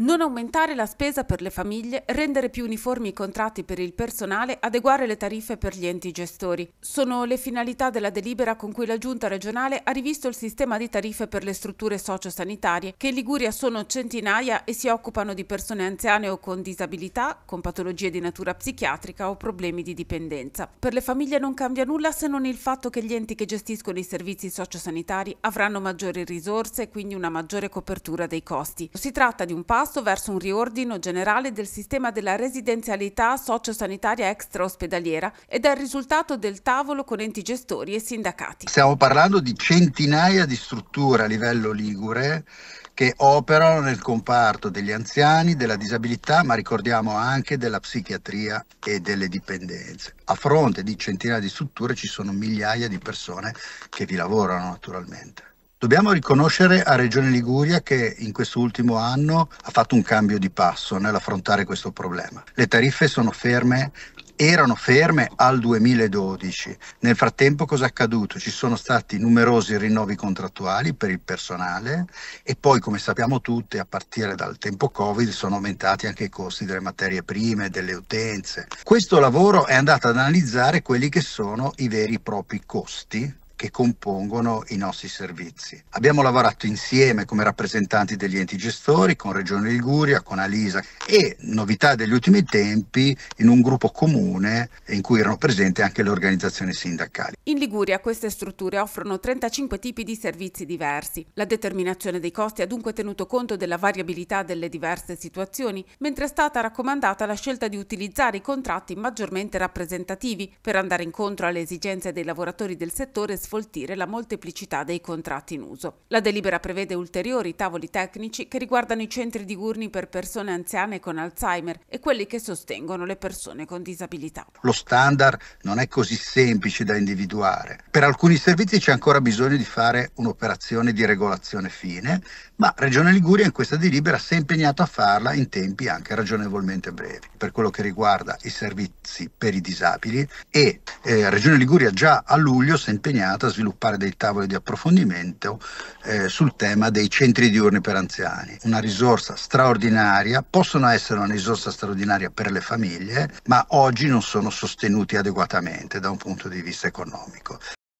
Non aumentare la spesa per le famiglie, rendere più uniformi i contratti per il personale, adeguare le tariffe per gli enti gestori. Sono le finalità della delibera con cui la Giunta regionale ha rivisto il sistema di tariffe per le strutture sociosanitarie, che in Liguria sono centinaia e si occupano di persone anziane o con disabilità, con patologie di natura psichiatrica o problemi di dipendenza. Per le famiglie non cambia nulla se non il fatto che gli enti che gestiscono i servizi sociosanitari avranno maggiori risorse e quindi una maggiore copertura dei costi. Si tratta di un passo passo verso un riordino generale del sistema della residenzialità sociosanitaria extraospedaliera ed è il risultato del tavolo con enti gestori e sindacati. Stiamo parlando di centinaia di strutture a livello ligure che operano nel comparto degli anziani, della disabilità, ma ricordiamo anche della psichiatria e delle dipendenze. A fronte di centinaia di strutture ci sono migliaia di persone che vi lavorano naturalmente. Dobbiamo riconoscere a Regione Liguria che in quest'ultimo anno ha fatto un cambio di passo nell'affrontare questo problema. Le tariffe sono ferme erano ferme al 2012. Nel frattempo cosa è accaduto? Ci sono stati numerosi rinnovi contrattuali per il personale e poi, come sappiamo tutti, a partire dal tempo Covid sono aumentati anche i costi delle materie prime, delle utenze. Questo lavoro è andato ad analizzare quelli che sono i veri e propri costi che compongono i nostri servizi. Abbiamo lavorato insieme come rappresentanti degli enti gestori con Regione Liguria, con Alisa e, novità degli ultimi tempi, in un gruppo comune in cui erano presenti anche le organizzazioni sindacali. In Liguria queste strutture offrono 35 tipi di servizi diversi. La determinazione dei costi ha dunque tenuto conto della variabilità delle diverse situazioni, mentre è stata raccomandata la scelta di utilizzare i contratti maggiormente rappresentativi per andare incontro alle esigenze dei lavoratori del settore sfoltire la molteplicità dei contratti in uso. La delibera prevede ulteriori tavoli tecnici che riguardano i centri diurni per persone anziane con Alzheimer e quelli che sostengono le persone con disabilità. Lo standard non è così semplice da individuare. Per alcuni servizi c'è ancora bisogno di fare un'operazione di regolazione fine, ma Regione Liguria in questa delibera si è impegnata a farla in tempi anche ragionevolmente brevi. Per quello che riguarda i servizi per i disabili e eh, Regione Liguria già a luglio si è impegnata continuato a sviluppare dei tavoli di approfondimento eh, sul tema dei centri diurni per anziani, una risorsa straordinaria, possono essere una risorsa straordinaria per le famiglie, ma oggi non sono sostenuti adeguatamente da un punto di vista economico.